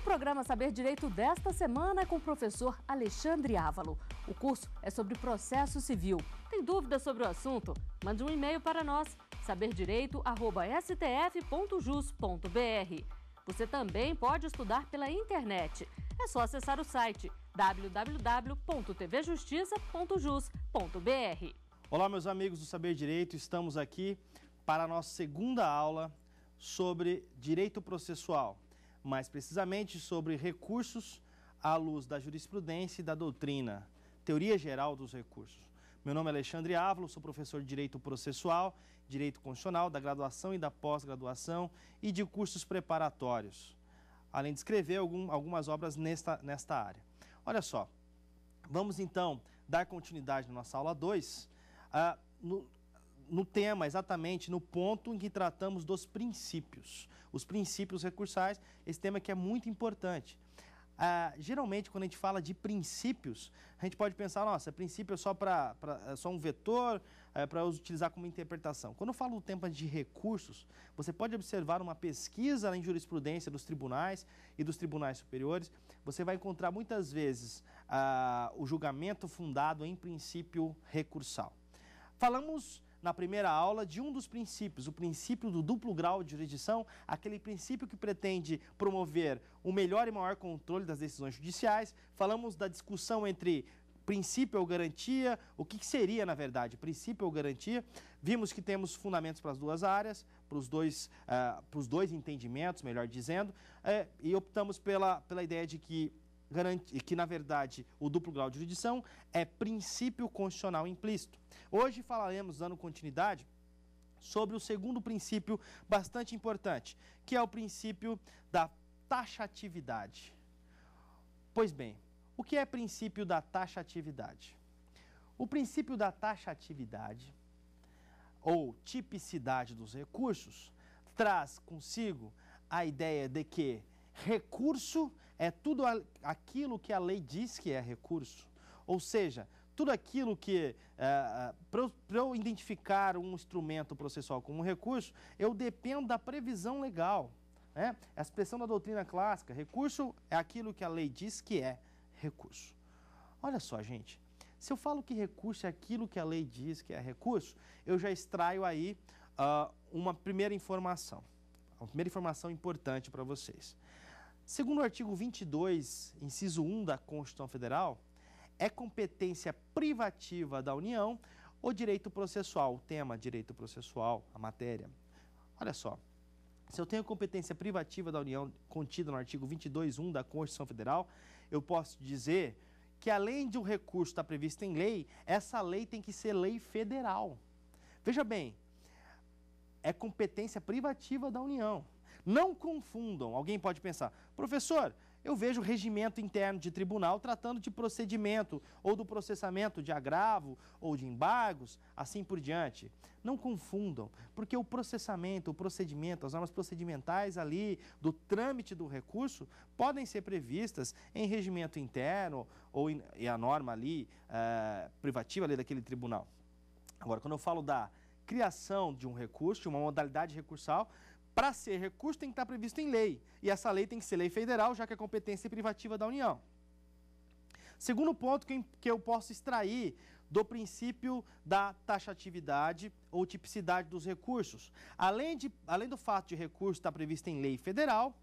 O programa Saber Direito desta semana é com o professor Alexandre Ávalo. O curso é sobre processo civil. Tem dúvidas sobre o assunto? Mande um e-mail para nós, saberdireito.stf.jus.br. Você também pode estudar pela internet. É só acessar o site www.tvjustiça.jus.br. Olá, meus amigos do Saber Direito, estamos aqui para a nossa segunda aula sobre direito processual mais precisamente sobre recursos à luz da jurisprudência e da doutrina, teoria geral dos recursos. Meu nome é Alexandre Ávalo, sou professor de Direito Processual, Direito Constitucional, da graduação e da pós-graduação e de cursos preparatórios, além de escrever algum, algumas obras nesta, nesta área. Olha só, vamos então dar continuidade na nossa aula 2. Uh, ah, no tema, exatamente no ponto em que tratamos dos princípios, os princípios recursais, esse tema que é muito importante. Ah, geralmente, quando a gente fala de princípios, a gente pode pensar, nossa, princípio é só, pra, pra é só um vetor, é, para utilizar como interpretação. Quando eu falo do tema de recursos, você pode observar uma pesquisa em jurisprudência dos tribunais e dos tribunais superiores, você vai encontrar muitas vezes ah, o julgamento fundado em princípio recursal. Falamos na primeira aula de um dos princípios, o princípio do duplo grau de jurisdição, aquele princípio que pretende promover o melhor e maior controle das decisões judiciais. Falamos da discussão entre princípio ou garantia, o que seria, na verdade, princípio ou garantia. Vimos que temos fundamentos para as duas áreas, para os dois, uh, para os dois entendimentos, melhor dizendo, uh, e optamos pela, pela ideia de que garantir que, na verdade, o duplo grau de jurisdição é princípio constitucional implícito. Hoje falaremos, dando continuidade, sobre o segundo princípio bastante importante, que é o princípio da taxatividade. Pois bem, o que é princípio da taxatividade? O princípio da taxatividade, ou tipicidade dos recursos, traz consigo a ideia de que recurso é tudo aquilo que a lei diz que é recurso. Ou seja, tudo aquilo que, é, eh, eh, para eu identificar um instrumento processual como recurso, eu dependo da previsão legal. Né? A expressão da doutrina clássica, recurso é aquilo que a lei diz que é recurso. Olha só, gente, se eu falo que recurso é aquilo que a lei diz que é recurso, eu já extraio aí uh, uma primeira informação, uma primeira informação importante para vocês. Segundo o artigo 22, inciso 1 da Constituição Federal, é competência privativa da União o direito processual, o tema direito processual, a matéria. Olha só, se eu tenho competência privativa da União contida no artigo 22.1 da Constituição Federal, eu posso dizer que além de um recurso estar previsto em lei, essa lei tem que ser lei federal. Veja bem, é competência privativa da União. Não confundam. Alguém pode pensar, professor, eu vejo o regimento interno de tribunal tratando de procedimento ou do processamento de agravo ou de embargos, assim por diante. Não confundam, porque o processamento, o procedimento, as normas procedimentais ali do trâmite do recurso podem ser previstas em regimento interno ou em, em a norma ali eh, privativa ali daquele tribunal. Agora, quando eu falo da criação de um recurso, de uma modalidade recursal, para ser recurso, tem que estar tá previsto em lei. E essa lei tem que ser lei federal, já que a é competência é privativa da União. Segundo ponto que eu posso extrair do princípio da taxatividade ou tipicidade dos recursos. Além, de, além do fato de recurso estar tá previsto em lei federal,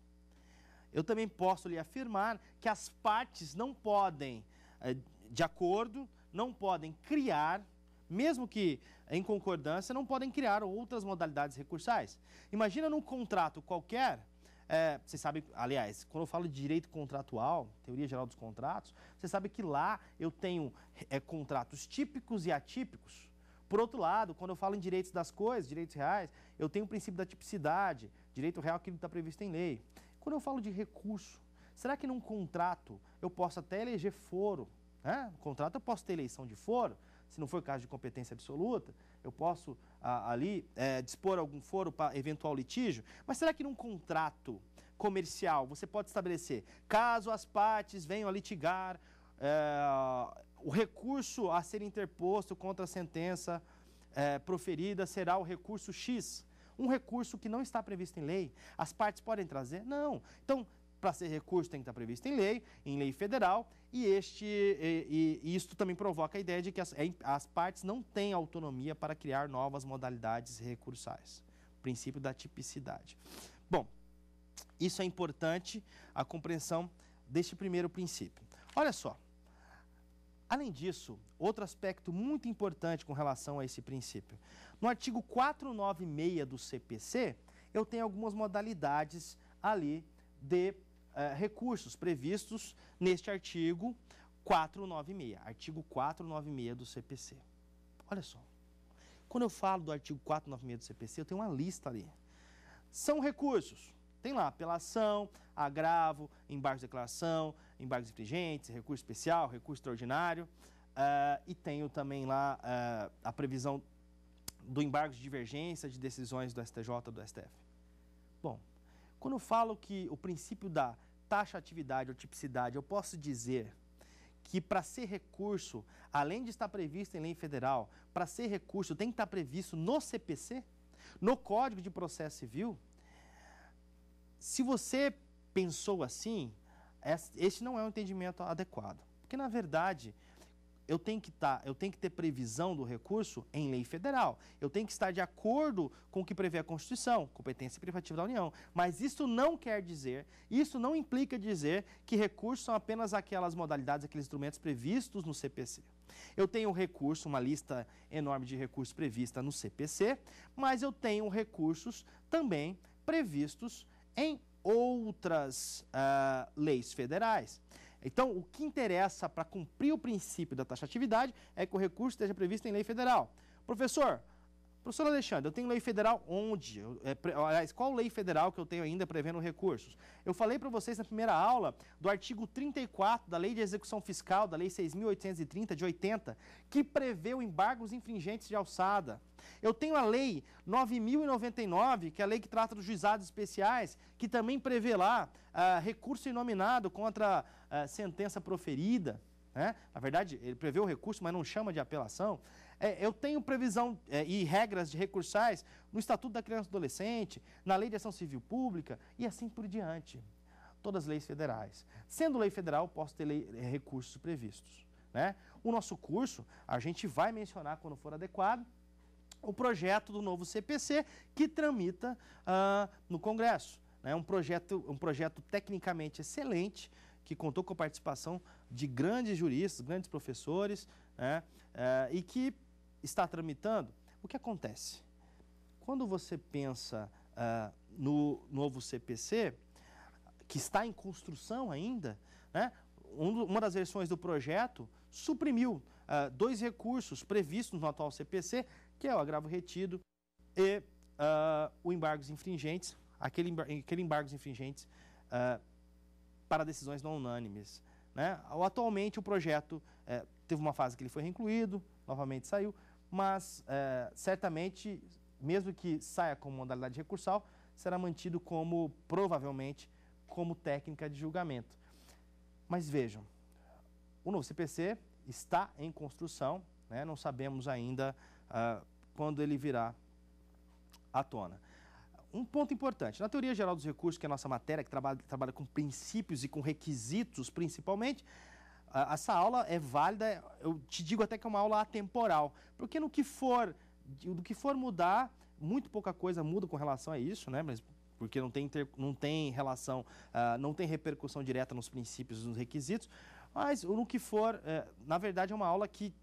eu também posso lhe afirmar que as partes não podem, eh, de acordo, não podem criar mesmo que em concordância, não podem criar outras modalidades recursais. Imagina num contrato qualquer, é, você sabe, aliás, quando eu falo de direito contratual, teoria geral dos contratos, você sabe que lá eu tenho é, contratos típicos e atípicos. Por outro lado, quando eu falo em direitos das coisas, direitos reais, eu tenho o princípio da tipicidade, direito real que está previsto em lei. Quando eu falo de recurso, será que num contrato eu posso até eleger foro? Né? No contrato eu posso ter eleição de foro? se não for caso de competência absoluta, eu posso ali é, dispor algum foro para eventual litígio, mas será que num contrato comercial você pode estabelecer, caso as partes venham a litigar, é, o recurso a ser interposto contra a sentença é, proferida será o recurso X? Um recurso que não está previsto em lei, as partes podem trazer? Não. Então, para ser recurso tem que estar tá previsto em lei, em lei federal, e, este, e, e isto também provoca a ideia de que as, é, as partes não têm autonomia para criar novas modalidades recursais. Princípio da tipicidade. Bom, isso é importante, a compreensão deste primeiro princípio. Olha só, Além disso, outro aspecto muito importante com relação a esse princípio. No artigo 496 do CPC, eu tenho algumas modalidades ali de eh, recursos previstos neste artigo 496, artigo 496 do CPC. Olha só. Quando eu falo do artigo 496 do CPC, eu tenho uma lista ali. São recursos. Tem lá apelação, agravo, embargos de declaração, embargos infringentes, recurso especial, recurso extraordinário. Uh, e tenho também lá uh, a previsão do embargo de divergência de decisões do STJ do STF. Bom, quando eu falo que o princípio da taxatividade ou tipicidade, eu posso dizer que para ser recurso, além de estar previsto em lei federal, para ser recurso tem que estar previsto no CPC, no Código de Processo Civil. Se você pensou assim, esse não é um entendimento adequado. Porque, na verdade, eu tenho que estar, tá, eu tenho que ter previsão do recurso em lei federal. Eu tenho que estar de acordo com o que prevê a Constituição, competência privativa da União. Mas isso não quer dizer, isso não implica dizer que recursos são apenas aquelas modalidades, aqueles instrumentos previstos no CPC. Eu tenho recurso, uma lista enorme de recursos prevista no CPC, mas eu tenho recursos também previstos em outras uh, leis federais. Então, o que interessa para cumprir o princípio da taxatividade é que o recurso esteja previsto em lei federal. Professor, Professor Alexandre, eu tenho lei federal onde? É, aliás, qual lei federal que eu tenho ainda prevendo recursos? Eu falei para vocês na primeira aula do artigo 34 da Lei de Execução Fiscal, da Lei 6.830 de 80, que prevê o embargos infringentes de alçada. Eu tenho a Lei 9.099, que é a lei que trata dos juizados especiais, que também prevê lá ah, recurso inominado contra ah, sentença proferida. Né? Na verdade, ele prevê o recurso, mas não chama de apelação. É, eu tenho previsão é, e regras de recursais no Estatuto da Criança e Adolescente, na Lei de Ação Civil Pública e assim por diante. Todas as leis federais. Sendo lei federal, posso ter lei, é, recursos previstos. Né? O nosso curso, a gente vai mencionar quando for adequado, o projeto do novo CPC que tramita uh, no Congresso. É né? um projeto, um projeto tecnicamente excelente, que contou com a participação de grandes juristas, grandes professores, né? Uh, e que está tramitando, o que acontece? Quando você pensa uh, no novo CPC, que está em construção ainda, né, um, uma das versões do projeto suprimiu uh, dois recursos previstos no atual CPC, que é o agravo retido e uh, o embargos infringentes, aquele, aquele embargos infringentes uh, para decisões não unânimes. Né? Atualmente o projeto eh, teve uma fase que ele foi reincluído, novamente saiu, mas é, certamente, mesmo que saia como modalidade recursal, será mantido como, provavelmente, como técnica de julgamento. Mas vejam, o novo CPC está em construção, né? não sabemos ainda uh, quando ele virá à tona. Um ponto importante, na teoria geral dos recursos, que é a nossa matéria, que trabalha, que trabalha com princípios e com requisitos principalmente, essa aula é válida, eu te digo até que é uma aula atemporal, porque no que for, do que for mudar, muito pouca coisa muda com relação a isso, né? Mas porque não tem, inter, não tem relação, uh, não tem repercussão direta nos princípios, nos requisitos, mas no que for, uh, na verdade é uma aula que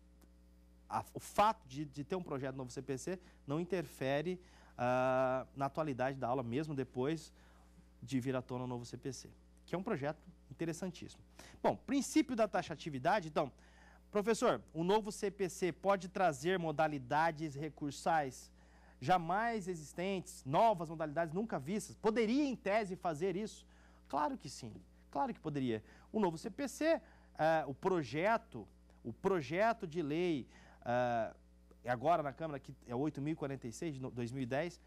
a, o fato de, de, ter um projeto novo CPC não interfere uh, na atualidade da aula, mesmo depois de vir à tona o novo CPC, que é um projeto Interessantíssimo. Bom, princípio da taxatividade, então, professor, o novo CPC pode trazer modalidades recursais jamais existentes, novas modalidades nunca vistas? Poderia, em tese, fazer isso? Claro que sim, claro que poderia. O novo CPC, uh, é, o projeto, o projeto de lei, uh, agora na Câmara, que é 8.046 de 2010,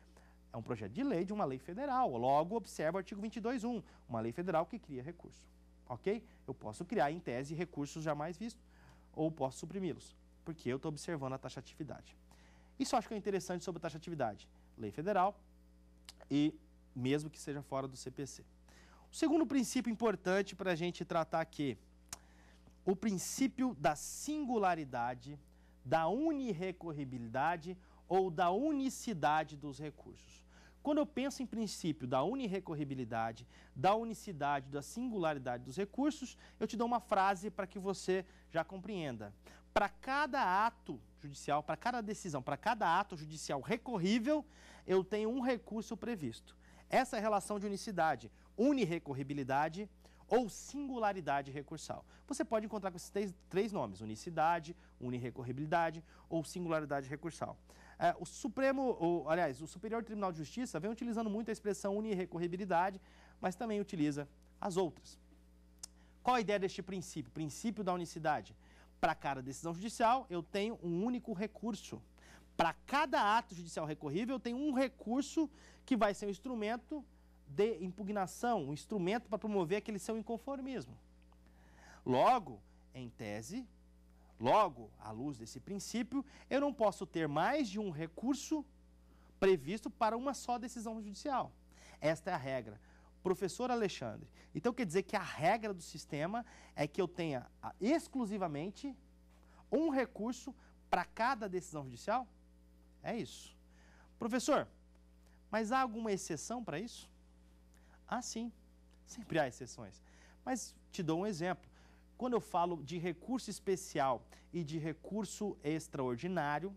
é um projeto de lei de uma lei federal. Logo, observa o artigo 22.1, uma lei federal que cria recurso. Ok? Eu posso criar, em tese, recursos jamais vistos ou posso suprimi-los, porque eu estou observando a taxatividade. Isso eu acho que é interessante sobre a taxatividade. Lei federal e mesmo que seja fora do CPC. O segundo princípio importante para a gente tratar aqui, o princípio da singularidade, da unirrecorribilidade ou da unicidade dos recursos. Quando eu penso em princípio da unirrecorribilidade, da unicidade, da singularidade dos recursos, eu te dou uma frase para que você já compreenda. Para cada ato judicial, para cada decisão, para cada ato judicial recorrível, eu tenho um recurso previsto. Essa é a relação de unicidade, unirrecorribilidade ou singularidade recursal. Você pode encontrar com esses três, três nomes, unicidade, unirrecorribilidade ou singularidade recursal. É, o Supremo, o, aliás, o Superior Tribunal de Justiça vem utilizando muito a expressão unirrecorribilidade, mas também utiliza as outras. Qual a ideia deste princípio? Princípio da unicidade. Para cada decisão judicial, eu tenho um único recurso. Para cada ato judicial recorrível, eu tenho um recurso que vai ser um instrumento de impugnação, um instrumento para promover aquele seu inconformismo. Logo, em tese, Logo, à luz desse princípio, eu não posso ter mais de um recurso previsto para uma só decisão judicial. Esta é a regra. Professor Alexandre, então quer dizer que a regra do sistema é que eu tenha ah, exclusivamente um recurso para cada decisão judicial? É isso. Professor, mas há alguma exceção para isso? Ah, sim. Sempre há exceções. Mas te dou um exemplo. Quando eu falo de recurso especial e de recurso extraordinário,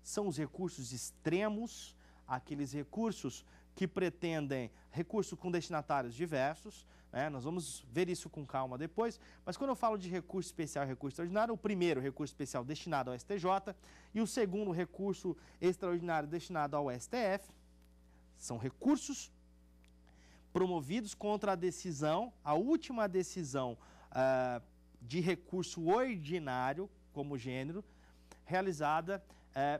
são os recursos extremos, aqueles recursos que pretendem recurso com destinatários diversos. Né? Nós vamos ver isso com calma depois. Mas quando eu falo de recurso especial e recurso extraordinário, o primeiro recurso especial destinado ao STJ e o segundo recurso extraordinário destinado ao STF são recursos promovidos contra a decisão, a última decisão ah, de recurso ordinário, como gênero, realizada eh,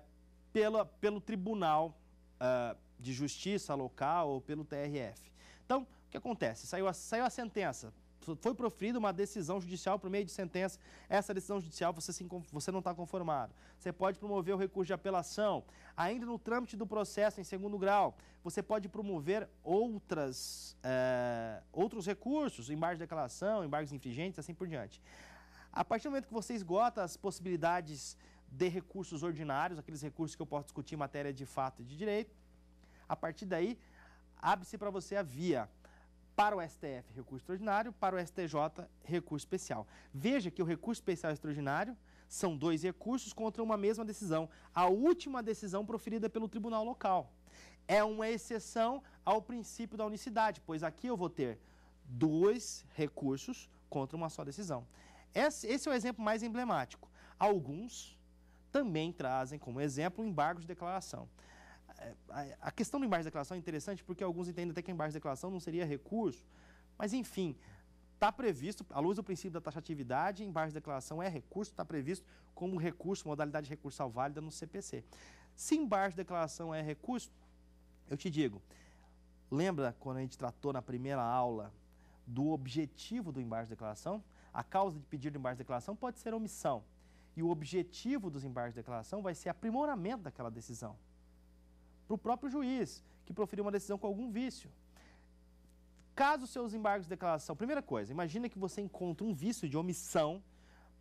pela, pelo Tribunal ah, de Justiça Local ou pelo TRF. Então, o que acontece? Saiu a, saiu a sentença, foi proferida uma decisão judicial por meio de sentença. Essa decisão judicial você, se, você não está conformado. Você pode promover o recurso de apelação. Ainda no trâmite do processo em segundo grau, você pode promover outras, é, outros recursos, embargos de declaração, embargos infringentes, assim por diante. A partir do momento que você esgota as possibilidades de recursos ordinários, aqueles recursos que eu posso discutir em matéria de fato e de direito, a partir daí, abre-se para você a via para o STF, recurso extraordinário, para o STJ, recurso especial. Veja que o recurso especial extraordinário são dois recursos contra uma mesma decisão, a última decisão proferida pelo tribunal local. É uma exceção ao princípio da unicidade, pois aqui eu vou ter dois recursos contra uma só decisão. Esse, é o exemplo mais emblemático. Alguns também trazem como exemplo embargo de declaração a questão do embargos de declaração é interessante porque alguns entendem até que embargos de declaração não seria recurso, mas enfim, está previsto, à luz do princípio da taxatividade, embargos de declaração é recurso, está previsto como recurso, modalidade recursal válida no CPC. Se embargos de declaração é recurso, eu te digo, lembra quando a gente tratou na primeira aula do objetivo do embargos de declaração? A causa de pedido de embargos de declaração pode ser omissão. E o objetivo dos embargos de declaração vai ser aprimoramento daquela decisão para o próprio juiz que proferiu uma decisão com algum vício. Caso seus embargos de declaração, primeira coisa, imagina que você encontra um vício de omissão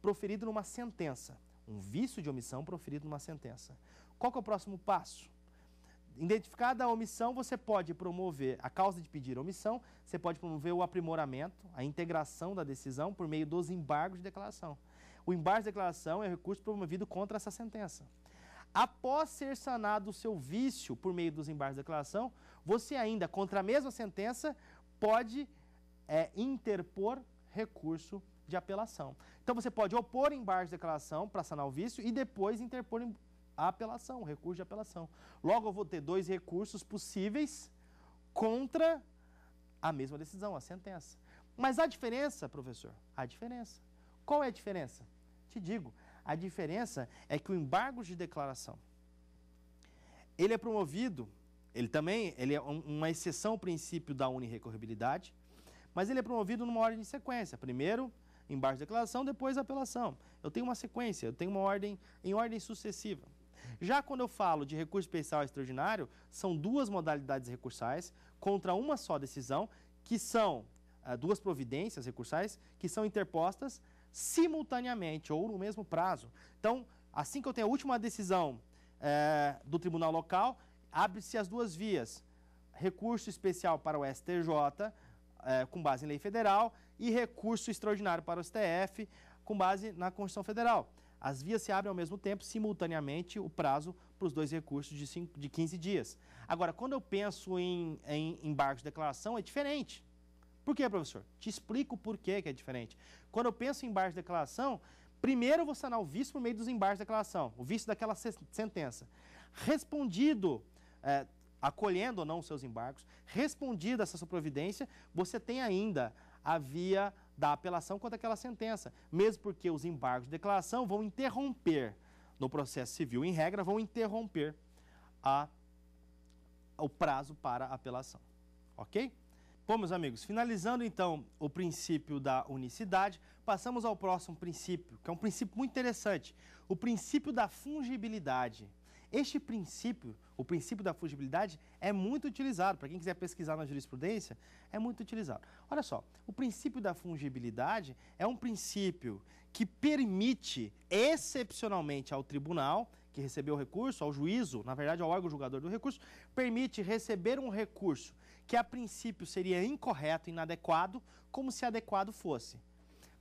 proferido numa sentença. Um vício de omissão proferido numa sentença. Qual que é o próximo passo? Identificada a omissão, você pode promover a causa de pedir omissão, você pode promover o aprimoramento, a integração da decisão por meio dos embargos de declaração. O embargo de declaração é recurso promovido contra essa sentença após ser sanado o seu vício por meio dos embargos de declaração, você ainda, contra a mesma sentença, pode é, interpor recurso de apelação. Então você pode opor embargos de declaração para sanar o vício e depois interpor a apelação, o recurso de apelação. Logo eu vou ter dois recursos possíveis contra a mesma decisão, a sentença. Mas a diferença, professor? A diferença. Qual é a diferença? Te digo, a diferença é que o embargo de declaração, ele é promovido, ele também ele é uma exceção ao princípio da unirrecorribilidade, mas ele é promovido numa ordem de sequência. Primeiro, embargo de declaração, depois apelação. Eu tenho uma sequência, eu tenho uma ordem em ordem sucessiva. Já quando eu falo de recurso especial extraordinário, são duas modalidades recursais contra uma só decisão, que são eh, duas providências recursais, que são interpostas simultaneamente ou no mesmo prazo. Então, assim que eu tenho a última decisão é, do tribunal local, abre-se as duas vias. Recurso especial para o STJ, é, eh, com base em lei federal, e recurso extraordinário para o STF, com base na Constituição Federal. As vias se abrem ao mesmo tempo, simultaneamente, o prazo para os dois recursos de, cinco, de 15 dias. Agora, quando eu penso em, em de declaração, é diferente. Por que, professor? Te explico por que é diferente. Quando eu penso em embargos de declaração, primeiro eu vou sanar o vício por meio dos embargos de declaração, o vício daquela sentença. Respondido, é, acolhendo ou não os seus embargos, respondida essa sua providência, você tem ainda a via da apelação contra aquela sentença, mesmo porque os embargos de declaração vão interromper, no processo civil, em regra, vão interromper a, o prazo para apelação. Ok? Bom, meus amigos, finalizando então o princípio da unicidade, passamos ao próximo princípio, que é um princípio muito interessante, o princípio da fungibilidade. Este princípio, o princípio da fungibilidade, é muito utilizado. Para quem quiser pesquisar na jurisprudência, é muito utilizado. Olha só, o princípio da fungibilidade é um princípio que permite, excepcionalmente, ao tribunal que recebeu o recurso, ao juízo, na verdade, ao órgão julgador do recurso, permite receber um recurso que a princípio seria incorreto, inadequado, como se adequado fosse.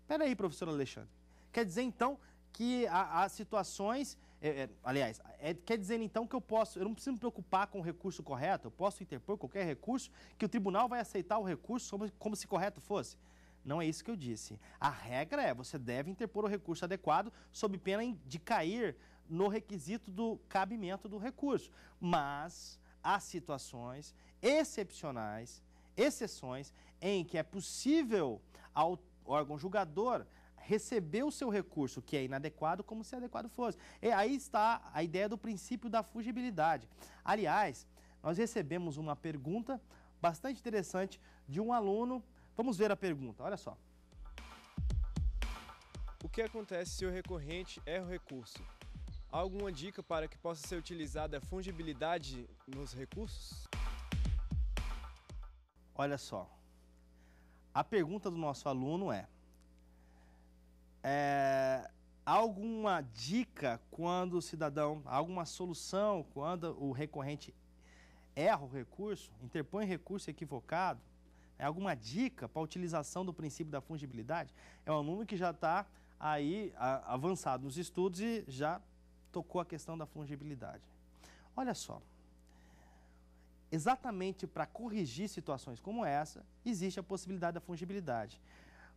Espera aí, professor Alexandre. Quer dizer, então, que há, situações... É, é, aliás, é, quer dizer, então, que eu posso... Eu não preciso me preocupar com o recurso correto, eu posso interpor qualquer recurso, que o tribunal vai aceitar o recurso como, como se correto fosse. Não é isso que eu disse. A regra é, você deve interpor o recurso adequado sob pena de cair no requisito do cabimento do recurso. Mas há situações excepcionais, exceções, em que é possível ao órgão julgador receber o seu recurso, que é inadequado, como se adequado fosse. E aí está a ideia do princípio da fugibilidade. Aliás, nós recebemos uma pergunta bastante interessante de um aluno. Vamos ver a pergunta, olha só. O que acontece se o recorrente erra o recurso? Há alguma dica para que possa ser utilizada a fungibilidade nos recursos? Olha só. A pergunta do nosso aluno é: é alguma dica quando o cidadão, alguma solução quando o recorrente erra o recurso, interpõe recurso equivocado? É alguma dica para a utilização do princípio da fungibilidade? É um aluno que já está aí a, avançado nos estudos e já tocou a questão da fungibilidade. Olha só, exatamente para corrigir situações como essa, existe a possibilidade da fungibilidade.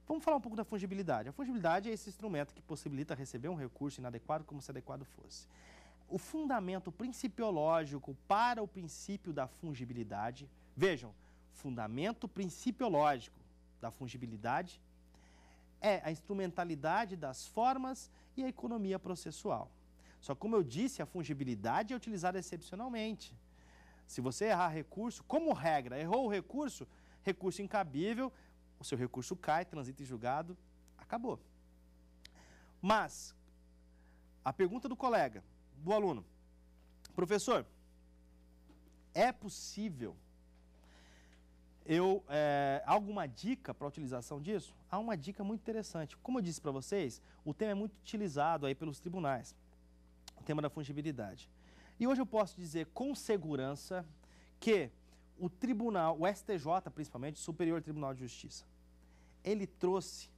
Vamos falar um pouco da fungibilidade. A fungibilidade é esse instrumento que possibilita receber um recurso inadequado como se adequado fosse. O fundamento principiológico para o princípio da fungibilidade, vejam, fundamento principiológico da fungibilidade é a instrumentalidade das formas e a economia processual. Só como eu disse, a fungibilidade é utilizada excepcionalmente. Se você errar recurso, como regra, errou o recurso, recurso incabível, o seu recurso cai, transita em julgado, acabou. Mas, a pergunta do colega, do aluno, professor, é possível eu é, alguma dica para a utilização disso? Há uma dica muito interessante. Como eu disse para vocês, o tema é muito utilizado aí pelos tribunais, o tema da fungibilidade. E hoje eu posso dizer com segurança que o tribunal, o STJ principalmente, Superior Tribunal de Justiça, ele trouxe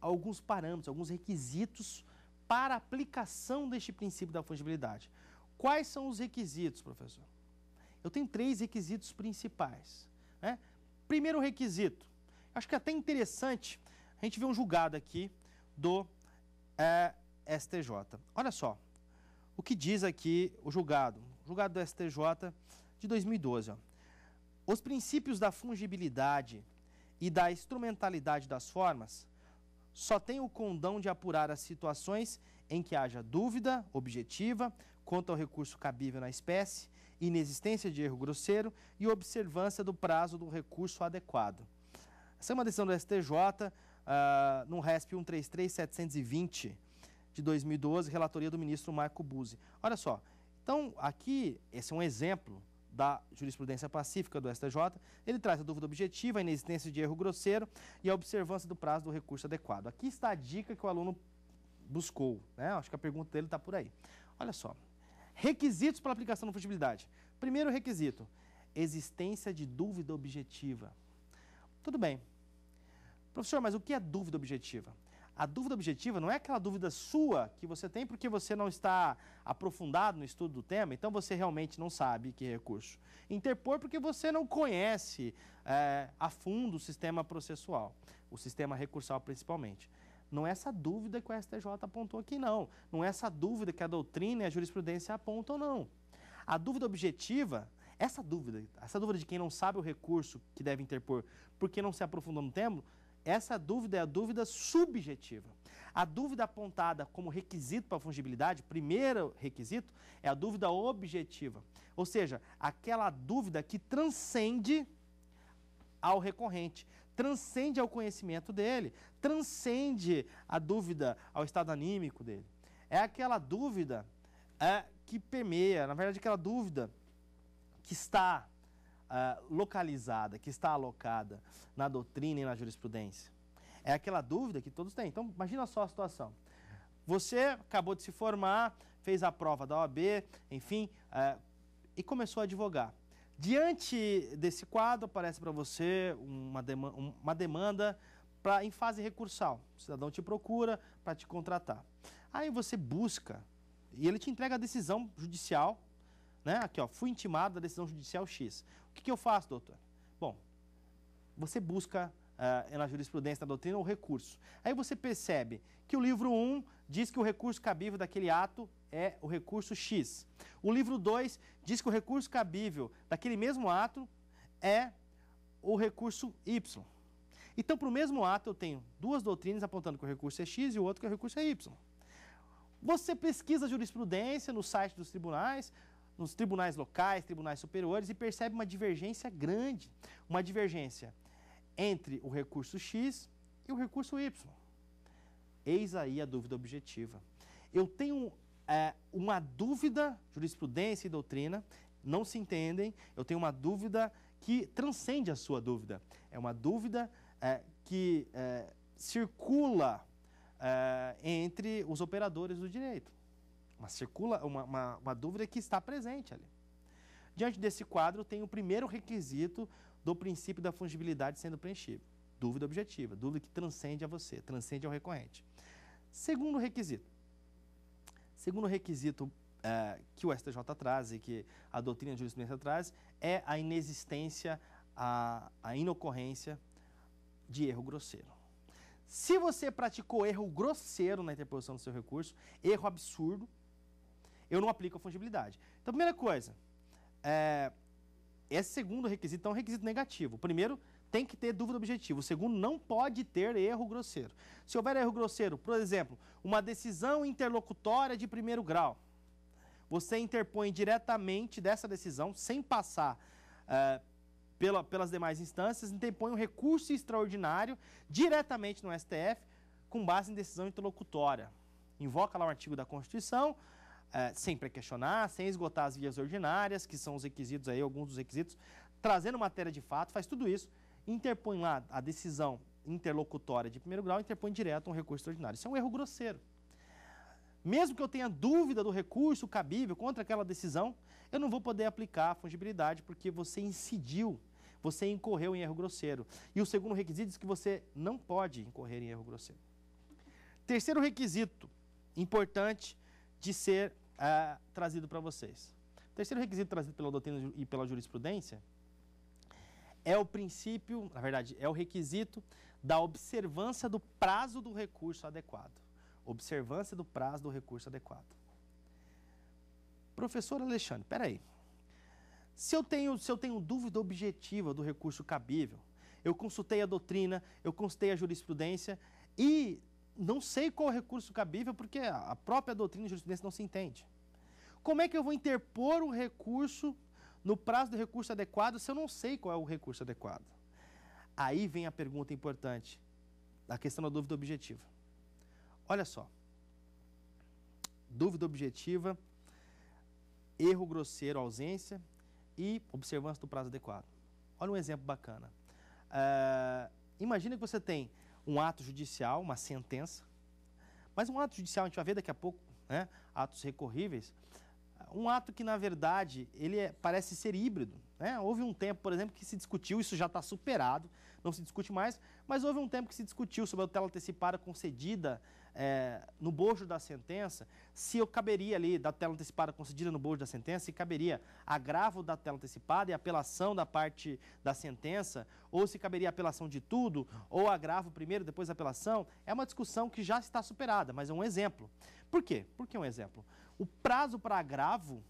alguns parâmetros, alguns requisitos para aplicação deste princípio da fungibilidade. Quais são os requisitos, professor? Eu tenho três requisitos principais. Né? Primeiro requisito, acho que é até interessante a gente ver um julgado aqui do é, eh, STJ. Olha só, o que diz aqui o julgado, o julgado do STJ de 2012. Ó. Os princípios da fungibilidade e da instrumentalidade das formas só têm o condão de apurar as situações em que haja dúvida objetiva quanto ao recurso cabível na espécie, inexistência de erro grosseiro e observância do prazo do recurso adequado. Essa é uma decisão do STJ, uh, ah, no RESP 133720, de 2012, relatoria do ministro Marco Buzzi. Olha só, então aqui, esse é um exemplo da jurisprudência pacífica do STJ, ele traz a dúvida objetiva, a inexistência de erro grosseiro e a observância do prazo do recurso adequado. Aqui está a dica que o aluno buscou, né? Acho que a pergunta dele está por aí. Olha só, requisitos para aplicação da fugibilidade. Primeiro requisito, existência de dúvida objetiva. Tudo bem. Professor, mas o que é dúvida objetiva? A dúvida objetiva não é aquela dúvida sua que você tem porque você não está aprofundado no estudo do tema, então você realmente não sabe que recurso. Interpor porque você não conhece é, a fundo o sistema processual, o sistema recursal principalmente. Não é essa dúvida que o STJ apontou aqui, não. Não é essa dúvida que a doutrina e a jurisprudência apontam, não. A dúvida objetiva, essa dúvida, essa dúvida de quem não sabe o recurso que deve interpor porque não se aprofundou no tema, essa dúvida é a dúvida subjetiva. A dúvida apontada como requisito para a fungibilidade, primeiro requisito, é a dúvida objetiva. Ou seja, aquela dúvida que transcende ao recorrente, transcende ao conhecimento dele, transcende a dúvida ao estado anímico dele. É aquela dúvida é, que permeia, na verdade, aquela dúvida que está uh, localizada, que está alocada na doutrina e na jurisprudência? É aquela dúvida que todos têm. Então, imagina só a situação. Você acabou de se formar, fez a prova da OAB, enfim, uh, e começou a advogar. Diante desse quadro, aparece para você uma, uma demanda pra, em fase recursal. O cidadão te procura para te contratar. Aí você busca e ele te entrega a decisão judicial né? Aqui, ó, fui intimado da decisão judicial X. O que, que eu faço, doutor? Bom, você busca uh, na jurisprudência, na doutrina, o recurso. Aí você percebe que o livro 1 diz que o recurso cabível daquele ato é o recurso X. O livro 2 diz que o recurso cabível daquele mesmo ato é o recurso Y. Então, para o mesmo ato, eu tenho duas doutrinas apontando que o recurso é X e o outro que o recurso é Y. Você pesquisa a jurisprudência no site dos tribunais, nos tribunais locais, tribunais superiores, e percebe uma divergência grande, uma divergência entre o recurso X e o recurso Y. Eis aí a dúvida objetiva. Eu tenho é, uma dúvida, jurisprudência e doutrina não se entendem, eu tenho uma dúvida que transcende a sua dúvida. É uma dúvida é, que é, circula é, entre os operadores do direito. Uma, circula, uma, uma, uma dúvida que está presente ali. Diante desse quadro, tem o primeiro requisito do princípio da fungibilidade sendo preenchido. Dúvida objetiva, dúvida que transcende a você, transcende ao recorrente. Segundo requisito. Segundo requisito é, que o STJ traz e que a doutrina de jurisprudência traz é a inexistência, a, a inocorrência de erro grosseiro. Se você praticou erro grosseiro na interposição do seu recurso, erro absurdo, eu não aplico a fungibilidade. Então, primeira coisa, é, esse segundo requisito então, é um requisito negativo. O primeiro, tem que ter dúvida objetiva. O segundo, não pode ter erro grosseiro. Se houver erro grosseiro, por exemplo, uma decisão interlocutória de primeiro grau, você interpõe diretamente dessa decisão, sem passar é, pela, pelas demais instâncias, interpõe um recurso extraordinário diretamente no STF, com base em decisão interlocutória. Invoca lá o um artigo da Constituição, é, sem questionar, sem esgotar as vias ordinárias, que são os requisitos aí, alguns dos requisitos, trazendo matéria de fato, faz tudo isso, interpõe lá a decisão interlocutória de primeiro grau, interpõe direto um recurso extraordinário. Isso é um erro grosseiro. Mesmo que eu tenha dúvida do recurso cabível contra aquela decisão, eu não vou poder aplicar a fungibilidade porque você incidiu, você incorreu em erro grosseiro. E o segundo requisito diz que você não pode incorrer em erro grosseiro. Terceiro requisito importante de ser uh, trazido para vocês. O terceiro requisito trazido pela doutrina e pela jurisprudência é o princípio, na verdade, é o requisito da observância do prazo do recurso adequado. Observância do prazo do recurso adequado. Professor Alexandre, peraí. Se eu tenho, se eu tenho dúvida objetiva do recurso cabível, eu consultei a doutrina, eu consultei a jurisprudência e não sei qual recurso cabível, porque a própria doutrina de jurisprudência não se entende. Como é que eu vou interpor o recurso no prazo do recurso adequado se eu não sei qual é o recurso adequado? Aí vem a pergunta importante, a questão da dúvida objetiva. Olha só. Dúvida objetiva, erro grosseiro, ausência e observância do prazo adequado. Olha um exemplo bacana. Uh, imagina que você tem um ato judicial, uma sentença. Mas um ato judicial, a gente vai ver daqui a pouco, né? atos recorríveis, um ato que, na verdade, ele é, parece ser híbrido. Né? Houve um tempo, por exemplo, que se discutiu, isso já está superado, não se discute mais, mas houve um tempo que se discutiu sobre a tutela antecipada concedida é, no bojo da sentença, se eu caberia ali da tela antecipada concedida no bojo da sentença, se caberia agravo da tela antecipada e apelação da parte da sentença, ou se caberia apelação de tudo, ou agravo primeiro, depois apelação, é uma discussão que já está superada, mas é um exemplo. Por quê? Por que um exemplo? O prazo para agravo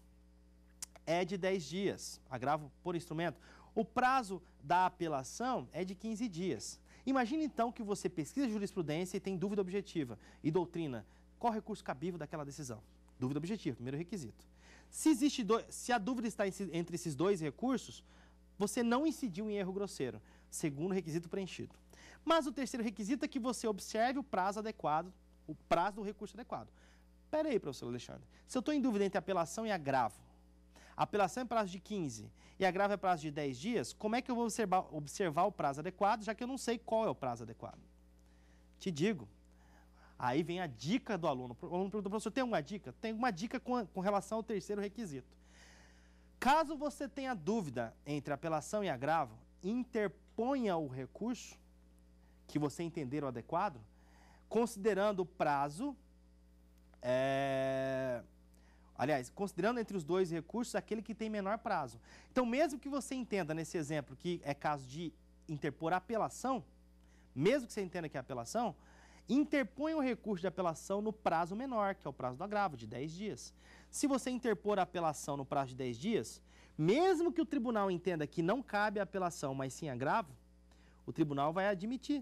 é de 10 dias, agravo por instrumento. O prazo da apelação é de 15 dias. Imagine então que você pesquisa jurisprudência e tem dúvida objetiva e doutrina. Qual recurso cabível daquela decisão? Dúvida objetiva, primeiro requisito. Se, existe do... Se a dúvida está entre esses dois recursos, você não incidiu em erro grosseiro. Segundo requisito preenchido. Mas o terceiro requisito é que você observe o prazo adequado, o prazo do recurso adequado. Pera aí, professor Alexandre. Se eu estou em dúvida entre apelação e agravo, apelação é, é prazo de 15 e agravo é prazo de 10 dias, como é que eu vou observar, observar o prazo adequado, já que eu não sei qual é o prazo adequado? Te digo. Aí vem a dica do aluno. O aluno perguntou, professor, tem uma dica? Tem uma dica com, com relação ao terceiro requisito. Caso você tenha dúvida entre apelação e agravo, interponha o recurso que você entender o adequado, considerando o prazo é, Aliás, considerando entre os dois recursos aquele que tem menor prazo. Então, mesmo que você entenda nesse exemplo que é caso de interpor apelação, mesmo que você entenda que é apelação, interpõe o recurso de apelação no prazo menor, que é o prazo do agravo, de 10 dias. Se você interpor a apelação no prazo de 10 dias, mesmo que o tribunal entenda que não cabe apelação, mas sim agravo, o tribunal vai admitir.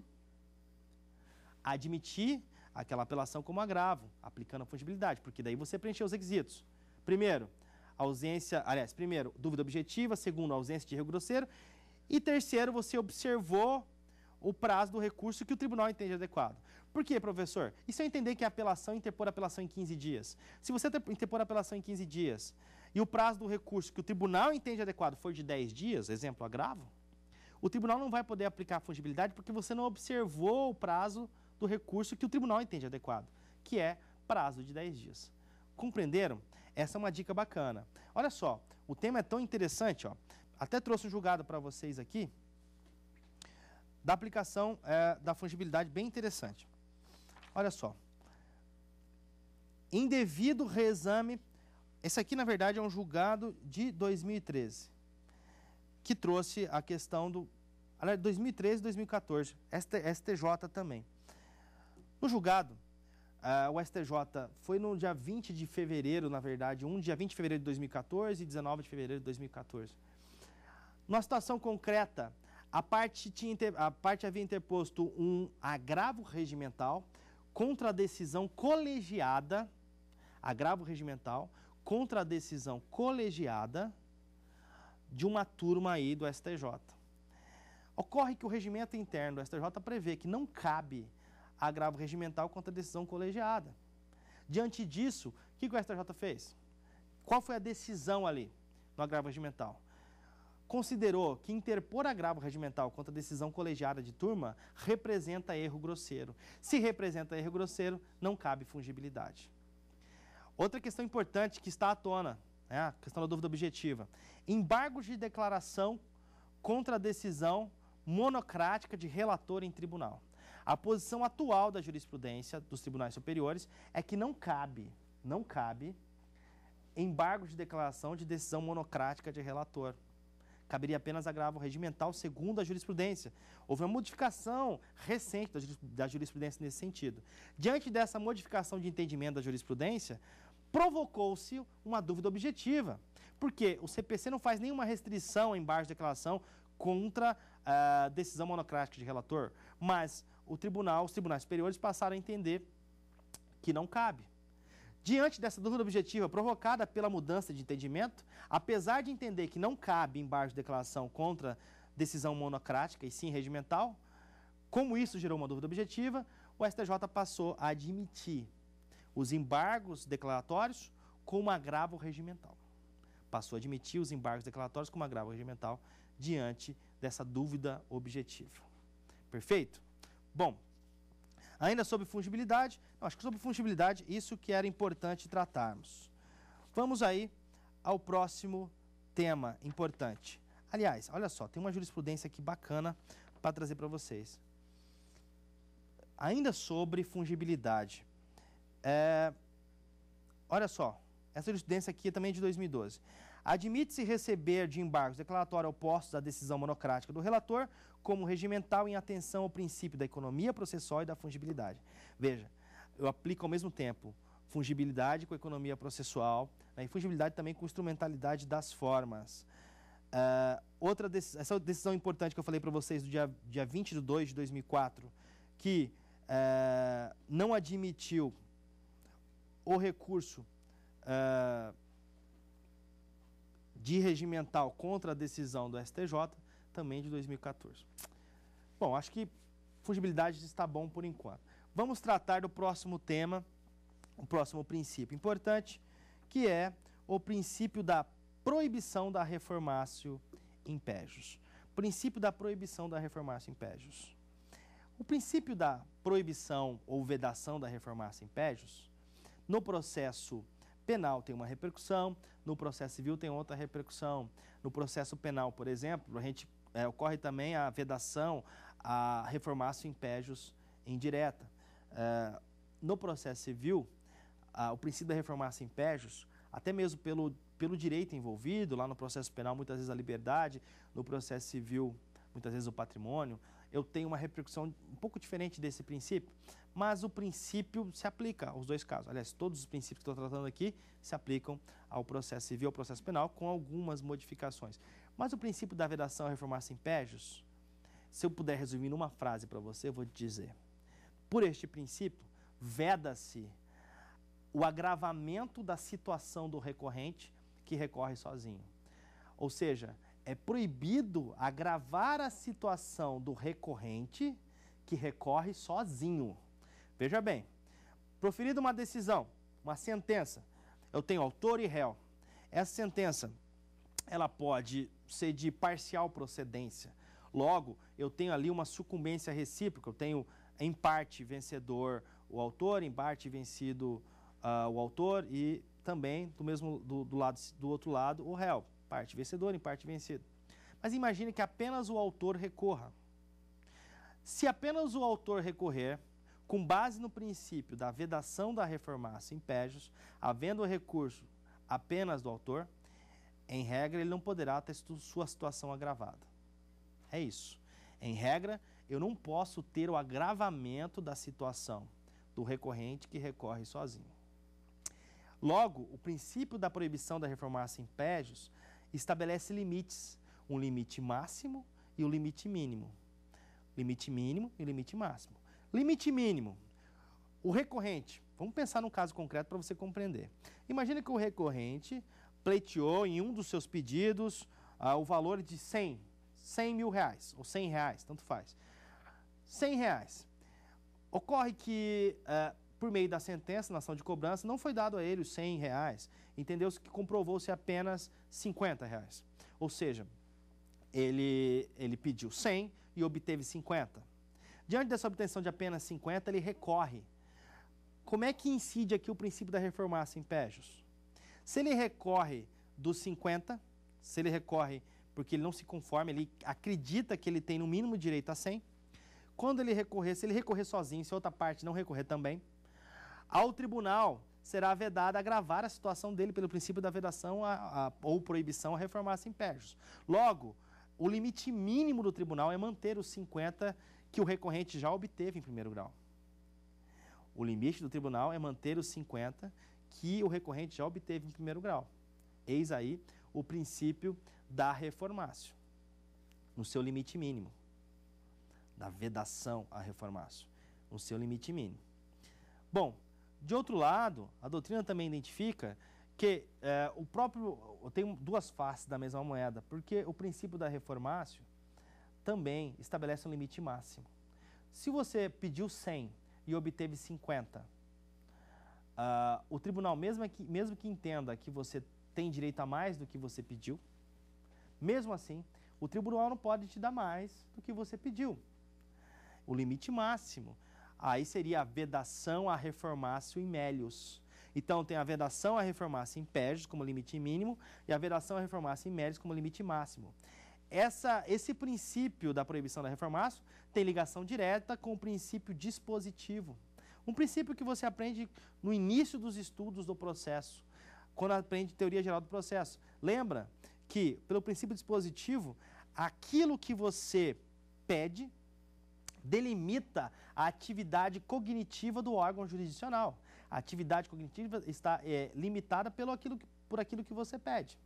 Admitir aquela apelação como agravo, aplicando a fungibilidade, porque daí você preencheu os requisitos. Primeiro, ausência, aliás, primeiro, dúvida objetiva, segundo, ausência de erro grosseiro, e terceiro, você observou o prazo do recurso que o tribunal entende adequado. Por quê, professor? E se eu entender que é apelação, interpor apelação em 15 dias? Se você interpor apelação em 15 dias e o prazo do recurso que o tribunal entende adequado for de 10 dias, exemplo, agravo, o tribunal não vai poder aplicar a fungibilidade porque você não observou o prazo do recurso que o tribunal entende adequado, que é prazo de 10 dias. Compreenderam? Essa é uma dica bacana. Olha só, o tema é tão interessante, ó. Até trouxe um julgado para vocês aqui da aplicação é, da fungibilidade bem interessante. Olha só. Indevido reexame. Esse aqui, na verdade, é um julgado de 2013, que trouxe a questão do. Aliás, 2013 e 2014, STJ também. No julgado, uh, o STJ foi no dia 20 de fevereiro, na verdade, um dia 20 de fevereiro de 2014 e 19 de fevereiro de 2014. Na situação concreta, a parte, tinha, a parte havia interposto um agravo regimental contra a decisão colegiada, agravo regimental, contra a decisão colegiada de uma turma aí do STJ. Ocorre que o regimento interno do STJ prevê que não cabe agravo regimental contra a decisão colegiada. Diante disso, o que o STJ fez? Qual foi a decisão ali no agravo regimental? Considerou que interpor agravo regimental contra a decisão colegiada de turma representa erro grosseiro. Se representa erro grosseiro, não cabe fungibilidade. Outra questão importante que está à tona, né, a questão da dúvida objetiva. Embargos de declaração contra a decisão monocrática de relator em tribunal. A posição atual da jurisprudência dos tribunais superiores é que não cabe, não cabe embargo de declaração de decisão monocrática de relator. Caberia apenas agravo regimental segundo a jurisprudência. Houve uma modificação recente da jurisprudência nesse sentido. Diante dessa modificação de entendimento da jurisprudência, provocou-se uma dúvida objetiva, porque o CPC não faz nenhuma restrição em embargo de declaração contra a eh, decisão monocrática de relator, mas o tribunal, os tribunais superiores passaram a entender que não cabe. Diante dessa dúvida objetiva provocada pela mudança de entendimento, apesar de entender que não cabe embaixo de declaração contra decisão monocrática e sim regimental, como isso gerou uma dúvida objetiva, o STJ passou a admitir os embargos declaratórios como agravo regimental. Passou a admitir os embargos declaratórios como agravo regimental diante dessa dúvida objetiva. Perfeito? Bom, ainda sobre fungibilidade, não, acho que sobre fungibilidade, isso que era importante tratarmos. Vamos aí ao próximo tema importante. Aliás, olha só, tem uma jurisprudência aqui bacana para trazer para vocês. Ainda sobre fungibilidade. É, olha só, essa jurisprudência aqui é também de 2012. Admite-se receber de embargos declaratórios opostos à decisão monocrática do relator como regimental em atenção ao princípio da economia processual e da fungibilidade. Veja, eu aplico ao mesmo tempo fungibilidade com economia processual né, e fungibilidade também com instrumentalidade das formas. Uh, outra decisão, essa decisão importante que eu falei para vocês do dia, dia 20 de 2 de 2004, que uh, não admitiu o recurso uh, de regimental contra a decisão do STJ, também de 2014. Bom, acho que fugibilidade está bom por enquanto. Vamos tratar do próximo tema, o próximo princípio importante, que é o princípio da proibição da reformácio pejos. Princípio da proibição da reformácio pejos. O princípio da proibição ou vedação da reformácio pejos no processo penal tem uma repercussão, no processo civil tem outra repercussão. No processo penal, por exemplo, a gente é, ocorre também a vedação a em impégios indireta. É, no processo civil, a, o princípio da em impégios, até mesmo pelo, pelo direito envolvido, lá no processo penal, muitas vezes a liberdade, no processo civil, muitas vezes o patrimônio, eu tenho uma repercussão um pouco diferente desse princípio, mas o princípio se aplica aos dois casos. Aliás, todos os princípios que estou tratando aqui se aplicam ao processo civil, ao processo penal, com algumas modificações. Mas o princípio da vedação a é reformar sem pejos, se eu puder resumir numa frase para você, eu vou te dizer. Por este princípio, veda-se o agravamento da situação do recorrente que recorre sozinho. Ou seja, é proibido agravar a situação do recorrente que recorre sozinho. Veja bem, proferida uma decisão, uma sentença, eu tenho autor e réu. Essa sentença, ela pode ser de parcial procedência. Logo, eu tenho ali uma sucumbência recíproca, eu tenho em parte vencedor o autor, em parte vencido uh, o autor e também do mesmo do, do, lado do outro lado o réu, parte vencedor, em parte vencido. Mas imagine que apenas o autor recorra. Se apenas o autor recorrer, com base no princípio da vedação da reformação em pejos, havendo recurso apenas do autor, em regra, ele não poderá ter sua situação agravada. É isso. Em regra, eu não posso ter o agravamento da situação do recorrente que recorre sozinho. Logo, o princípio da proibição da reformar-se impégios estabelece limites, um limite máximo e um limite mínimo. Limite mínimo e limite máximo. Limite mínimo. O recorrente, vamos pensar num caso concreto para você compreender. Imagina que o recorrente pleiteou em um dos seus pedidos ah, o valor de 100, 100 mil reais, ou 100 reais, tanto faz. 100 reais. Ocorre que, ah, por meio da sentença, na ação de cobrança, não foi dado a ele os 100 reais, entendeu-se que comprovou-se apenas 50 reais. Ou seja, ele, ele pediu 100 e obteve 50. Diante dessa obtenção de apenas 50, ele recorre. Como é que incide aqui o princípio da reformácia em Pejos? Se ele recorre dos 50, se ele recorre porque ele não se conforma, ele acredita que ele tem no mínimo direito a 100. Quando ele recorrer, se ele recorrer sozinho, se outra parte não recorrer também, ao tribunal será vedada agravar a situação dele pelo princípio da vedação a, a, ou proibição a reformar sem pejos. Logo, o limite mínimo do tribunal é manter os 50 que o recorrente já obteve em primeiro grau. O limite do tribunal é manter os 50 que o recorrente já obteve em primeiro grau. Eis aí o princípio da reformácio, no seu limite mínimo, da vedação à reformácio, no seu limite mínimo. Bom, de outro lado, a doutrina também identifica que é, o próprio tem duas faces da mesma moeda, porque o princípio da reformácio também estabelece um limite máximo. Se você pediu 100 e obteve 50, Uh, o tribunal, mesmo que, mesmo que entenda que você tem direito a mais do que você pediu, mesmo assim, o tribunal não pode te dar mais do que você pediu. O limite máximo. Aí seria a vedação a reformácio em mélios. Então, tem a vedação a reformácio em pégios como limite mínimo e a vedação a reformácio em mélios como limite máximo. Essa, esse princípio da proibição da reformácio tem ligação direta com o princípio dispositivo. Um princípio que você aprende no início dos estudos do processo, quando aprende teoria geral do processo. Lembra que, pelo princípio dispositivo, aquilo que você pede delimita a atividade cognitiva do órgão jurisdicional. A atividade cognitiva está é, limitada pelo aquilo que, por aquilo que você pede.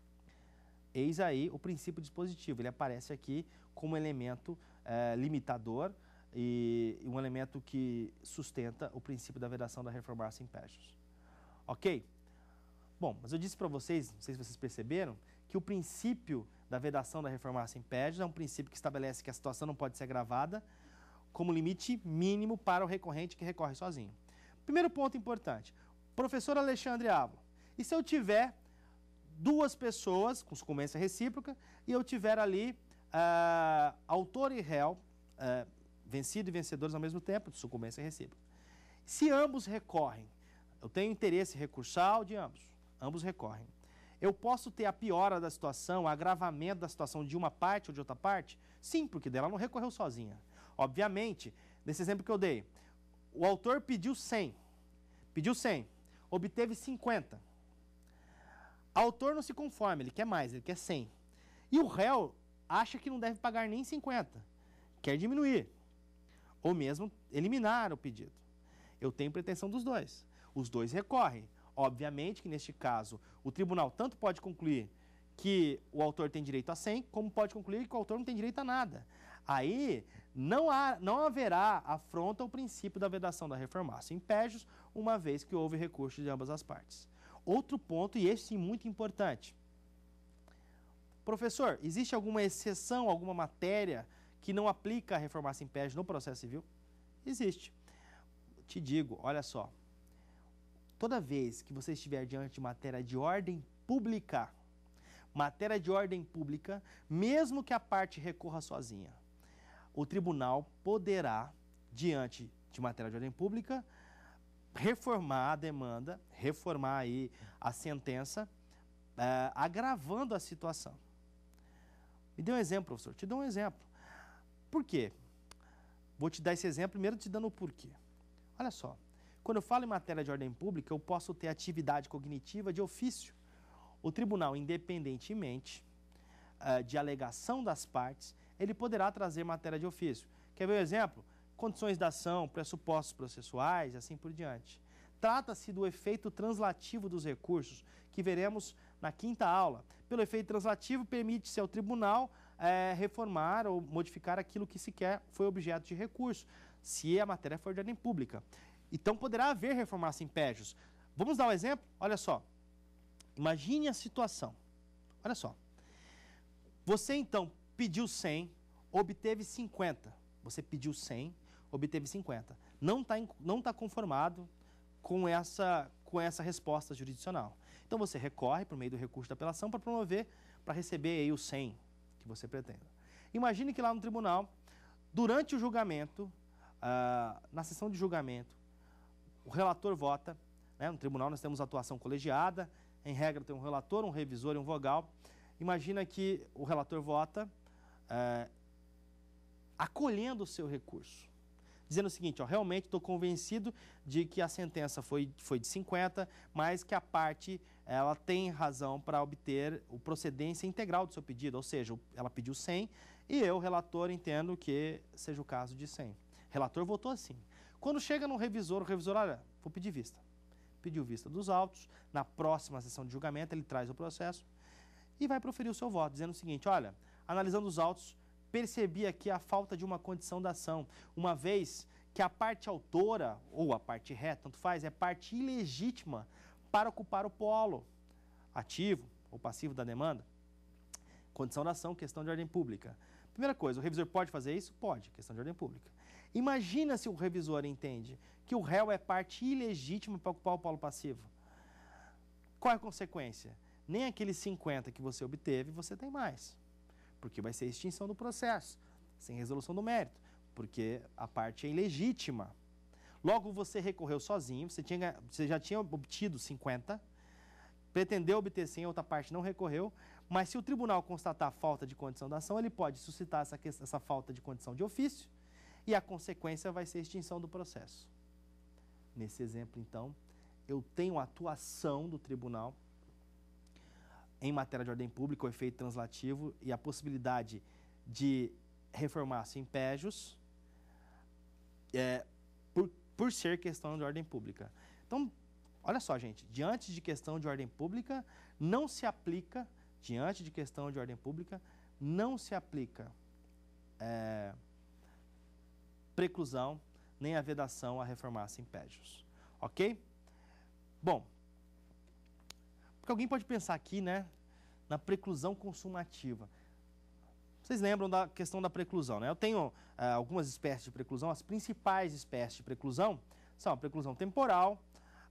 Eis aí o princípio dispositivo. Ele aparece aqui como elemento é, limitador e um elemento que sustenta o princípio da vedação da reformar sem pechos. Ok? Bom, mas eu disse para vocês, não sei se vocês perceberam, que o princípio da vedação da reformar sem pechos é um princípio que estabelece que a situação não pode ser agravada como limite mínimo para o recorrente que recorre sozinho. Primeiro ponto importante, professor Alexandre Avo, e se eu tiver duas pessoas, com sucumbência recíproca, e eu tiver ali uh, autor e réu, uh, vencido e vencedores ao mesmo tempo, de sucumbência recíproca. Se ambos recorrem, eu tenho interesse recursal de ambos, ambos recorrem. Eu posso ter a piora da situação, o agravamento da situação de uma parte ou de outra parte? Sim, porque dela não recorreu sozinha. Obviamente, nesse exemplo que eu dei, o autor pediu 100, pediu 100, obteve 50. autor não se conforma, ele quer mais, ele quer 100. E o réu acha que não deve pagar nem 50, quer diminuir ou mesmo eliminar o pedido. Eu tenho pretensão dos dois. Os dois recorrem. Obviamente que neste caso o tribunal tanto pode concluir que o autor tem direito a 100, como pode concluir que o autor não tem direito a nada. Aí não, há, não haverá afronta ao princípio da vedação da reformação impérios, uma vez que houve recurso de ambas as partes. Outro ponto, e esse muito importante. Professor, existe alguma exceção, alguma matéria que não aplica a reforma simpege no processo civil? Existe. Te digo, olha só. Toda vez que você estiver diante de matéria de ordem pública, matéria de ordem pública, mesmo que a parte recorra sozinha, o tribunal poderá, diante de matéria de ordem pública, reformar a demanda, reformar aí a sentença, uh, agravando a situação. Me dê um exemplo, professor. Te dou um exemplo. Por quê? Vou te dar esse exemplo primeiro te dando o porquê. Olha só, quando eu falo em matéria de ordem pública, eu posso ter atividade cognitiva de ofício. O tribunal, independentemente uh, de alegação das partes, ele poderá trazer matéria de ofício. Quer ver o um exemplo? Condições da ação, pressupostos processuais, assim por diante. Trata-se do efeito translativo dos recursos, que veremos na quinta aula. Pelo efeito translativo, permite-se ao tribunal é, reformar ou modificar aquilo que sequer foi objeto de recurso, se a matéria for de ordem pública. Então poderá haver reformar sem pégios. Vamos dar um exemplo? Olha só. Imagine a situação. Olha só. Você então pediu 100, obteve 50. Você pediu 100, obteve 50. Não está não tá conformado com essa, com essa resposta jurisdicional. Então você recorre por meio do recurso da apelação para promover, para receber aí o 100, que você pretenda. Imagine que lá no tribunal, durante o julgamento, ah, na sessão de julgamento, o relator vota. Né? No tribunal nós temos atuação colegiada, em regra tem um relator, um revisor e um vogal. Imagina que o relator vota eh, acolhendo o seu recurso dizendo o seguinte, ó, realmente estou convencido de que a sentença foi, foi de 50, mas que a parte ela tem razão para obter o procedência integral do seu pedido, ou seja, ela pediu 100 e eu, relator, entendo que seja o caso de 100. Relator votou assim. Quando chega no revisor, o revisor, olha, vou pedir vista. Pediu vista dos autos, na próxima sessão de julgamento ele traz o processo e vai proferir o seu voto, dizendo o seguinte, olha, analisando os autos, percebi aqui a falta de uma condição da ação, uma vez que a parte autora, ou a parte ré, tanto faz, é parte ilegítima para ocupar o polo ativo ou passivo da demanda? Condição da ação, questão de ordem pública. Primeira coisa, o revisor pode fazer isso? Pode, questão de ordem pública. Imagina se o revisor entende que o réu é parte ilegítima para ocupar o polo passivo. Qual é a consequência? Nem aqueles 50 que você obteve, você tem mais. Porque vai ser extinção do processo, sem resolução do mérito, porque a parte é ilegítima. Logo, você recorreu sozinho, você, tinha, você já tinha obtido 50, pretendeu obter 100, outra parte não recorreu, mas se o tribunal constatar falta de condição da ação, ele pode suscitar essa, essa falta de condição de ofício e a consequência vai ser a extinção do processo. Nesse exemplo, então, eu tenho a atuação do tribunal em matéria de ordem pública, o efeito translativo e a possibilidade de reformar-se impégios, é, eh, por ser questão de ordem pública. Então, olha só, gente, diante de questão de ordem pública, não se aplica, diante de questão de ordem pública, não se aplica é, preclusão nem a vedação a reformar sem impérios. Ok? Bom, porque alguém pode pensar aqui, né, na preclusão consumativa. Vocês lembram da questão da preclusão, né? Eu tenho eh, algumas espécies de preclusão. As principais espécies de preclusão são a preclusão temporal,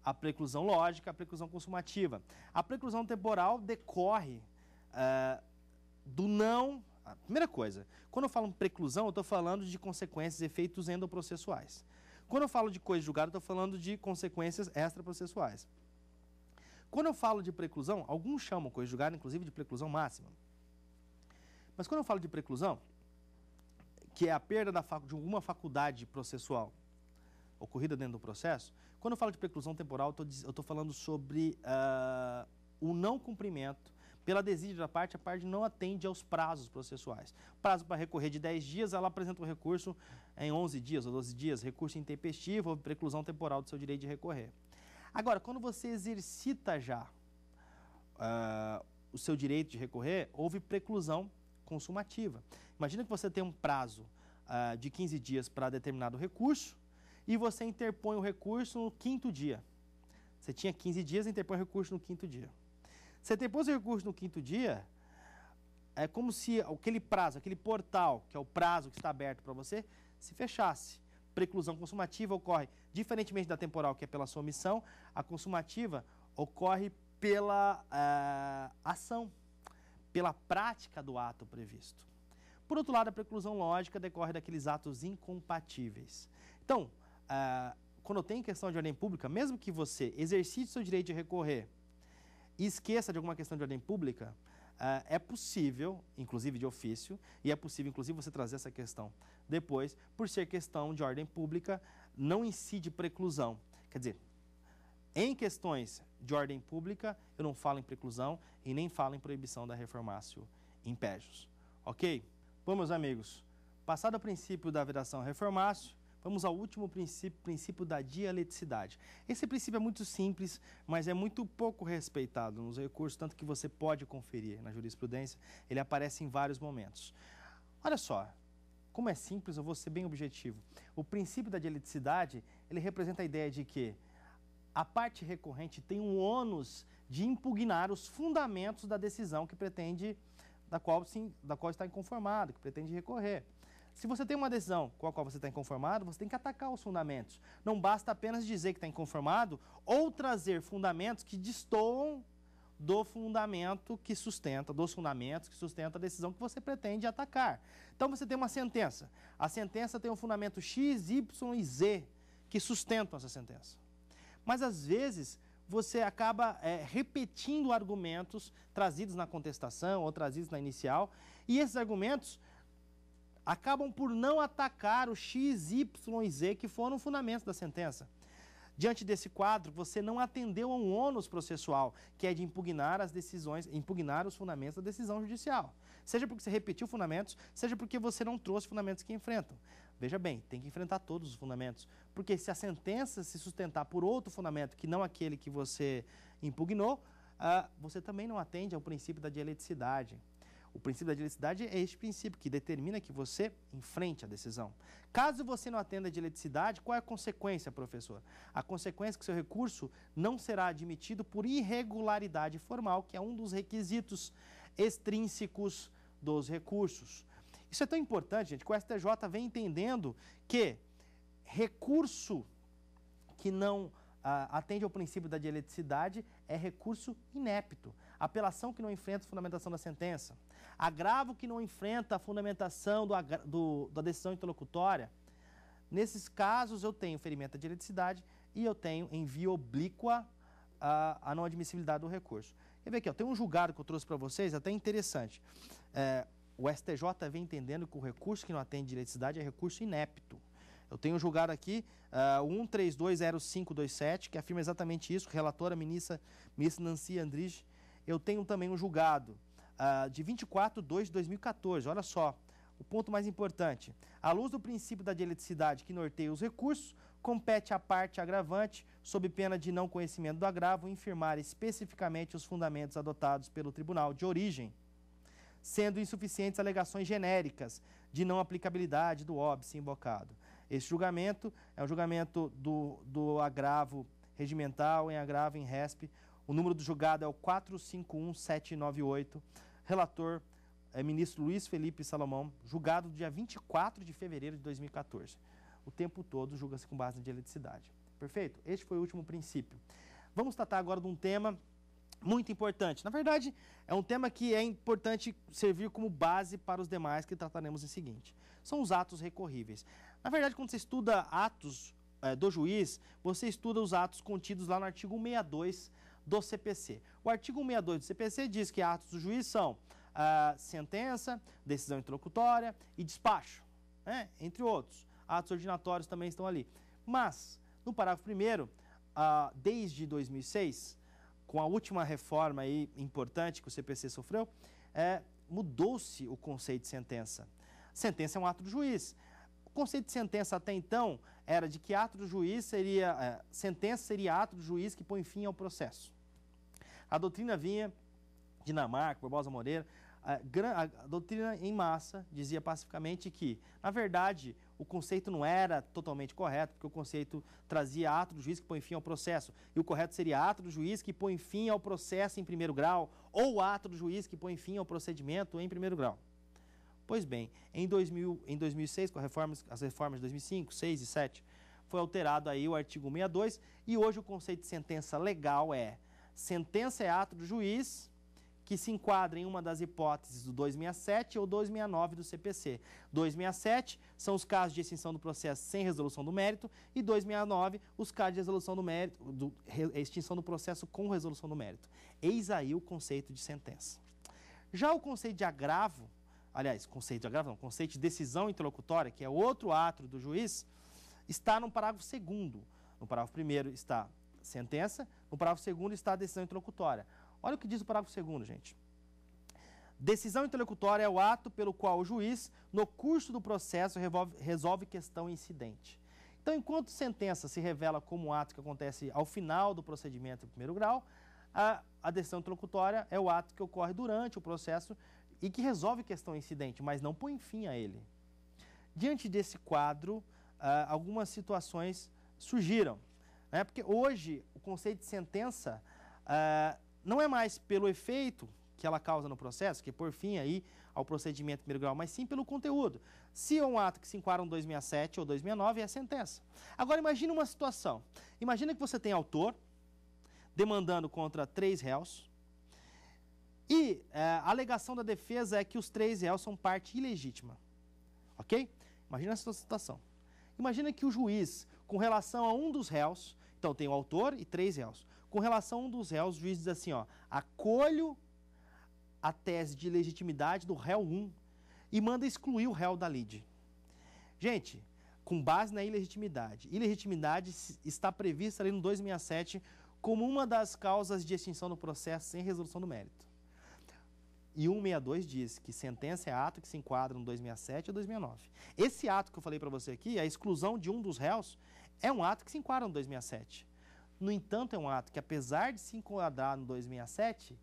a preclusão lógica, a preclusão consumativa. A preclusão temporal decorre eh, do não... A primeira coisa, quando eu falo em preclusão, eu estou falando de consequências e efeitos endoprocessuais. Quando eu falo de coisa julgada, eu estou falando de consequências extraprocessuais. Quando eu falo de preclusão, alguns chamam coisa julgada, inclusive, de preclusão máxima. Mas quando eu falo de preclusão, que é a perda da de alguma faculdade processual ocorrida dentro do processo, quando eu falo de preclusão temporal, eu estou falando sobre uh, o não cumprimento pela desídia da parte, a parte não atende aos prazos processuais. Prazo para recorrer de 10 dias, ela apresenta o recurso em 11 dias ou 12 dias, recurso intempestivo ou preclusão temporal do seu direito de recorrer. Agora, quando você exercita já uh, o seu direito de recorrer, houve preclusão consumativa. Imagina que você tem um prazo uh, de 15 dias para determinado recurso e você interpõe o recurso no quinto dia. Você tinha 15 dias e interpõe o recurso no quinto dia. Você interpôs o recurso no quinto dia, é como se aquele prazo, aquele portal, que é o prazo que está aberto para você, se fechasse. Preclusão consumativa ocorre, diferentemente da temporal, que é pela sua omissão, a consumativa ocorre pela uh, ação pela prática do ato previsto. Por outro lado, a preclusão lógica decorre daqueles atos incompatíveis. Então, ah, quando tem questão de ordem pública, mesmo que você exercite seu direito de recorrer e esqueça de alguma questão de ordem pública, ah, é possível, inclusive de ofício, e é possível, inclusive, você trazer essa questão depois, por ser questão de ordem pública, não incide preclusão. Quer dizer, em questões de ordem pública, eu não falo em preclusão e nem falo em proibição da reformácio impérios. Ok? Bom, meus amigos, passado o princípio da vedação reformácio, vamos ao último princípio, princípio da dialeticidade. Esse princípio é muito simples, mas é muito pouco respeitado nos recursos, tanto que você pode conferir na jurisprudência, ele aparece em vários momentos. Olha só, como é simples, eu vou ser bem objetivo. O princípio da dialeticidade, ele representa a ideia de que a parte recorrente tem o ônus de impugnar os fundamentos da decisão que pretende, da qual, sim, da qual está inconformado, que pretende recorrer. Se você tem uma decisão com a qual você está inconformado, você tem que atacar os fundamentos. Não basta apenas dizer que está inconformado ou trazer fundamentos que destoam do fundamento que sustenta, dos fundamentos que sustenta a decisão que você pretende atacar. Então você tem uma sentença. A sentença tem o um fundamento X, Y e Z que sustentam essa sentença. Mas às vezes você acaba é, repetindo argumentos trazidos na contestação ou trazidos na inicial, e esses argumentos acabam por não atacar o X, Y e Z que foram fundamentos da sentença. Diante desse quadro, você não atendeu a um ônus processual, que é de impugnar as decisões, impugnar os fundamentos da decisão judicial. Seja porque você repetiu fundamentos, seja porque você não trouxe fundamentos que enfrentam. Veja bem, tem que enfrentar todos os fundamentos, porque se a sentença se sustentar por outro fundamento que não aquele que você impugnou, ah, você também não atende ao princípio da dialeticidade. O princípio da dialeticidade é este princípio que determina que você enfrente a decisão. Caso você não atenda a dialeticidade, qual é a consequência, professor? A consequência é que seu recurso não será admitido por irregularidade formal, que é um dos requisitos extrínsecos dos recursos. Isso é tão importante, gente, que o STJ vem entendendo que recurso que não ah, atende ao princípio da dialeticidade é recurso inepto. Apelação que não enfrenta a fundamentação da sentença. Agravo que não enfrenta a fundamentação do, do, da decisão interlocutória. Nesses casos, eu tenho ferimento da dialeticidade e eu tenho envio oblíqua a, ah, a não admissibilidade do recurso. Quer ver aqui, ó, tem um julgado que eu trouxe para vocês, até interessante. É, o STJ vem entendendo que o recurso que não atende direito de cidade é recurso inepto. Eu tenho julgado aqui o uh, 1320527, que afirma exatamente isso, relatora ministra, ministra Nancy Andrige. Eu tenho também um julgado uh, de 24 de de 2014. Olha só, o ponto mais importante. À luz do princípio da dieleticidade que norteia os recursos, compete à parte agravante, sob pena de não conhecimento do agravo, infirmar especificamente os fundamentos adotados pelo tribunal de origem sendo insuficientes alegações genéricas de não aplicabilidade do óbice invocado. Esse julgamento é um julgamento do, do agravo regimental em agravo em RESP. O número do julgado é o 451798. Relator é ministro Luiz Felipe Salomão, julgado dia 24 de fevereiro de 2014. O tempo todo julga-se com base na dialeticidade. Perfeito? Este foi o último princípio. Vamos tratar agora de um tema muito importante. Na verdade, é um tema que é importante servir como base para os demais que trataremos em seguinte. São os atos recorríveis. Na verdade, quando você estuda atos é, do juiz, você estuda os atos contidos lá no artigo 162 do CPC. O artigo 162 do CPC diz que atos do juiz são ah, sentença, decisão interlocutória e despacho, né? entre outros. Atos ordinatórios também estão ali. Mas, no parágrafo 1 ah, desde 2006 com a última reforma aí importante que o CPC sofreu, é, mudou-se o conceito de sentença. Sentença é um ato do juiz. O conceito de sentença até então era de que ato do juiz seria é, sentença seria ato do juiz que põe fim ao processo. A doutrina vinha Dinamarca, Barbosa Moreira, a, a doutrina em massa dizia pacificamente que, na verdade, o conceito não era totalmente correto, porque o conceito trazia ato do juiz que põe fim ao processo, e o correto seria ato do juiz que põe fim ao processo em primeiro grau, ou ato do juiz que põe fim ao procedimento em primeiro grau. Pois bem, em, 2000, em 2006, com as reformas, as reformas de 2005, 6 e 7, foi alterado aí o artigo 62, e hoje o conceito de sentença legal é sentença é ato do juiz que se enquadra em uma das hipóteses do 267 ou 269 do CPC. 267 são os casos de extinção do processo sem resolução do mérito e 269 os casos de resolução do mérito, do, re, extinção do processo com resolução do mérito. Eis aí o conceito de sentença. Já o conceito de agravo, aliás, conceito de agravo não, conceito de decisão interlocutória, que é outro ato do juiz, está no parágrafo segundo. No parágrafo primeiro está sentença, no parágrafo segundo está a decisão interlocutória. Olha o que diz o parágrafo 2, gente. Decisão interlocutória é o ato pelo qual o juiz, no curso do processo, revolve, resolve questão incidente. Então, enquanto sentença se revela como um ato que acontece ao final do procedimento em primeiro grau, a, a decisão interlocutória é o ato que ocorre durante o processo e que resolve questão incidente, mas não põe fim a ele. Diante desse quadro, ah, algumas situações surgiram. Né? Porque hoje o conceito de sentença ah, não é mais pelo efeito que ela causa no processo, que por fim aí ao procedimento de primeiro grau, mas sim pelo conteúdo. Se é um ato que se enquadra no 267 ou 269, é a sentença. Agora imagine uma situação. Imagina que você tem autor demandando contra três réus e é, a alegação da defesa é que os três réus são parte ilegítima. Ok? Imagina essa situação. Imagina que o juiz, com relação a um dos réus, então tem o autor e três réus. Com relação a um dos réus, o juiz diz assim, ó, acolho a tese de legitimidade do réu 1 e manda excluir o réu da lide. Gente, com base na ilegitimidade. Ilegitimidade está prevista ali no 267 como uma das causas de extinção do processo sem resolução do mérito. E 162 diz que sentença é ato que se enquadra no 267 e 2009. Esse ato que eu falei para você aqui, a exclusão de um dos réus, é um ato que se enquadra no 267. No entanto, é um ato que, apesar de se enquadrar no 267,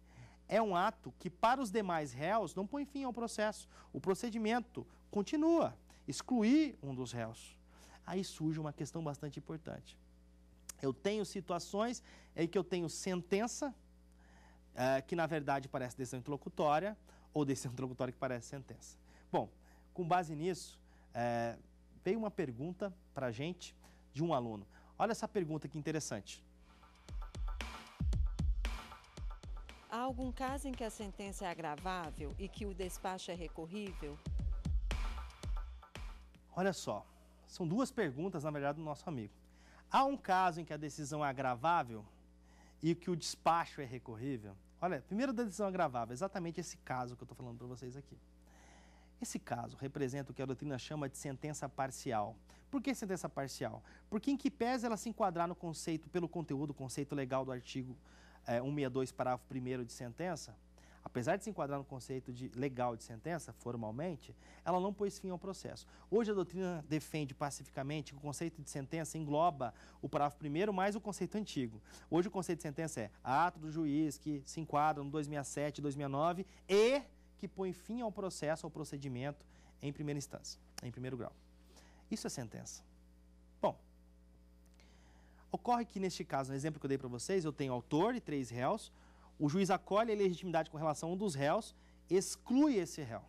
é um ato que, para os demais réus, não põe fim ao processo. O procedimento continua. Excluir um dos réus. Aí surge uma questão bastante importante. Eu tenho situações em que eu tenho sentença, eh, que na verdade parece decisão interlocutória, ou decisão interlocutória que parece sentença. Bom, com base nisso, eh, veio uma pergunta para a gente de um aluno. Olha essa pergunta que interessante. Há algum caso em que a sentença é agravável e que o despacho é recorrível? Olha só, são duas perguntas, na verdade, do nosso amigo. Há um caso em que a decisão é agravável e que o despacho é recorrível? Olha, primeiro da decisão agravável, exatamente esse caso que eu estou falando para vocês aqui. Esse caso representa o que a doutrina chama de sentença parcial. Por que sentença parcial? Porque em que pese ela se enquadrar no conceito, pelo conteúdo, conceito legal do artigo é, 162, parágrafo 1 de sentença, apesar de se enquadrar no conceito de legal de sentença, formalmente, ela não pôs fim ao processo. Hoje a doutrina defende pacificamente que o conceito de sentença engloba o parágrafo primeiro mais o conceito antigo. Hoje o conceito de sentença é ato do juiz que se enquadra no 2007, 2009 e que põe fim ao processo, ao procedimento em primeira instância, em primeiro grau. Isso é sentença. Ocorre que, neste caso, no exemplo que eu dei para vocês, eu tenho autor e três réus, o juiz acolhe a legitimidade com relação a um dos réus, exclui esse réu.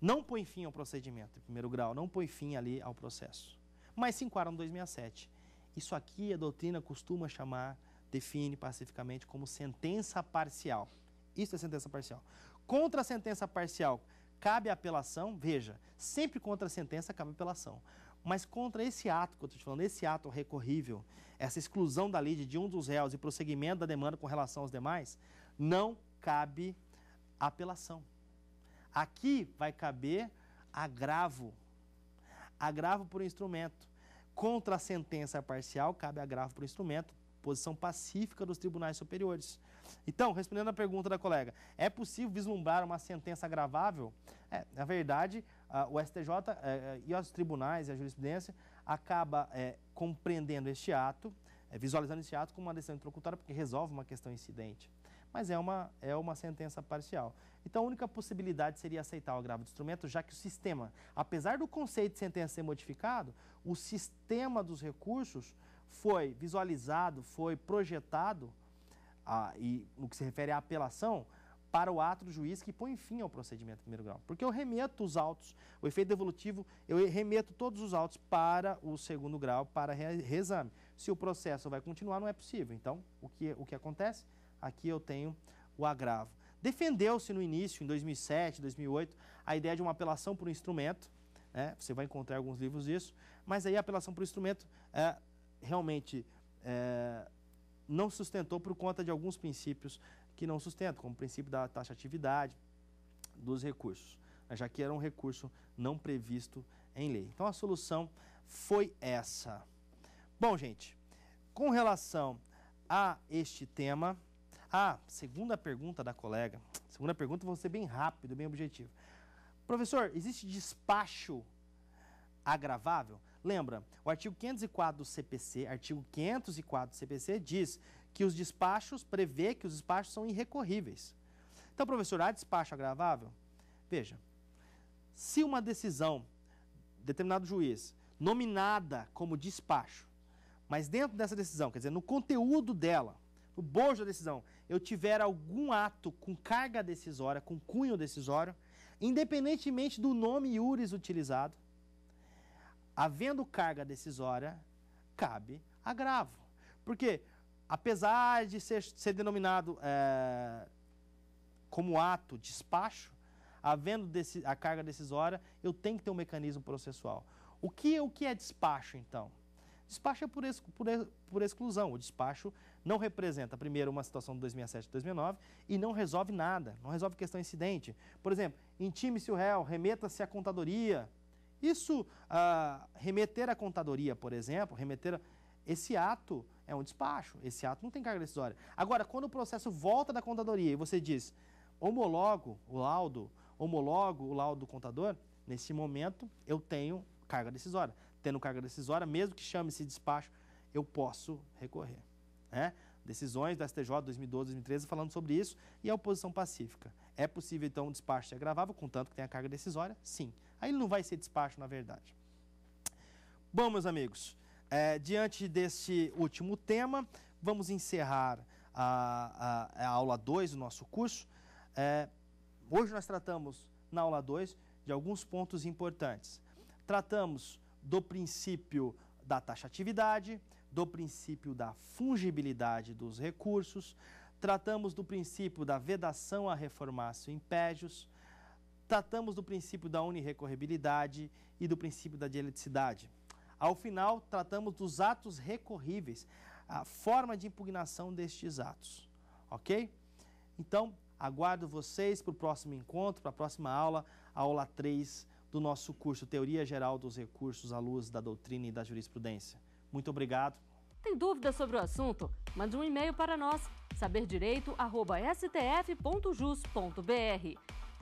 Não põe fim ao procedimento, em primeiro grau, não põe fim ali ao processo. Mas se enquadra no 267. Isso aqui a doutrina costuma chamar, define pacificamente como sentença parcial. Isso é sentença parcial. Contra a sentença parcial, cabe apelação? Veja, sempre contra a sentença cabe apelação. Mas contra esse ato que eu estou te falando, esse ato recorrível, essa exclusão da lide de um dos réus e prosseguimento da demanda com relação aos demais, não cabe apelação. Aqui vai caber agravo. Agravo por instrumento. Contra a sentença parcial, cabe agravo por instrumento, posição pacífica dos tribunais superiores. Então, respondendo à pergunta da colega, é possível vislumbrar uma sentença agravável? É, na verdade, o STJ é, é, e os tribunais e a jurisprudência acaba é, compreendendo este ato, visualizando este ato como uma decisão interlocutória porque resolve uma questão incidente. Mas é uma, é uma sentença parcial. Então, a única possibilidade seria aceitar o agravo de instrumento, já que o sistema, apesar do conceito de sentença ser modificado, o sistema dos recursos foi visualizado, foi projetado, e no que se refere à apelação, para o ato do juiz que põe fim ao procedimento de primeiro grau. Porque eu remeto os autos, o efeito devolutivo, eu remeto todos os autos para o segundo grau, para reexame. Se o processo vai continuar, não é possível. Então, o que, o que acontece? Aqui eu tenho o agravo. Defendeu-se no início, em 2007, 2008, a ideia de uma apelação por um instrumento. Né? Você vai encontrar alguns livros isso Mas aí a apelação por instrumento é, realmente é, não sustentou por conta de alguns princípios que não sustenta, como o princípio da taxatividade dos recursos, né, já que era um recurso não previsto em lei. Então a solução foi essa. Bom, gente, com relação a este tema, a segunda pergunta da colega, segunda pergunta, vou ser bem rápido, bem objetivo. Professor, existe despacho agravável? Lembra, o artigo 504 do CPC, artigo 504 do CPC diz que os despachos, prevê que os despachos são irrecorríveis. Então, professor, há despacho agravável? Veja, se uma decisão, determinado juiz, nominada como despacho, mas dentro dessa decisão, quer dizer, no conteúdo dela, no bojo da decisão, eu tiver algum ato com carga decisória, com cunho decisório, independentemente do nome iuris utilizado, havendo carga decisória, cabe agravo. Por quê? apesar de ser, ser denominado é, como ato despacho, havendo desse, a carga decisória, eu tenho que ter um mecanismo processual. O que, o que é despacho, então? Despacho é por, ex, por, por exclusão. O despacho não representa, primeiro, uma situação de 2007 2009 e não resolve nada, não resolve questão incidente. Por exemplo, intime-se o réu, remeta-se à contadoria. Isso, ah, remeter à contadoria, por exemplo, remeter esse ato é um despacho, esse ato não tem carga decisória. Agora, quando o processo volta da contadoria e você diz homologo o laudo, homologo o laudo do contador, nesse momento eu tenho carga decisória. Tendo carga decisória, mesmo que chame-se despacho, eu posso recorrer. Né? Decisões da STJ 2012 2013 falando sobre isso e a oposição pacífica. É possível, então, um despacho ser agravável, contanto que tenha carga decisória? Sim. Aí não vai ser despacho, na verdade. Bom, meus amigos, é, diante deste último tema, vamos encerrar a, a, a aula 2 do nosso curso. É, hoje nós tratamos, na aula 2, de alguns pontos importantes. Tratamos do princípio da taxatividade, do princípio da fungibilidade dos recursos, tratamos do princípio da vedação a reformácio impérios, tratamos do princípio da unirrecorribilidade e do princípio da dialeticidade. Ao final, tratamos dos atos recorríveis, a forma de impugnação destes atos. Ok? Então, aguardo vocês para o próximo encontro, para a próxima aula, aula 3 do nosso curso Teoria Geral dos Recursos à Luz da Doutrina e da Jurisprudência. Muito obrigado. Tem dúvidas sobre o assunto? Mande um e-mail para nós, saberdireito.stf.jus.br.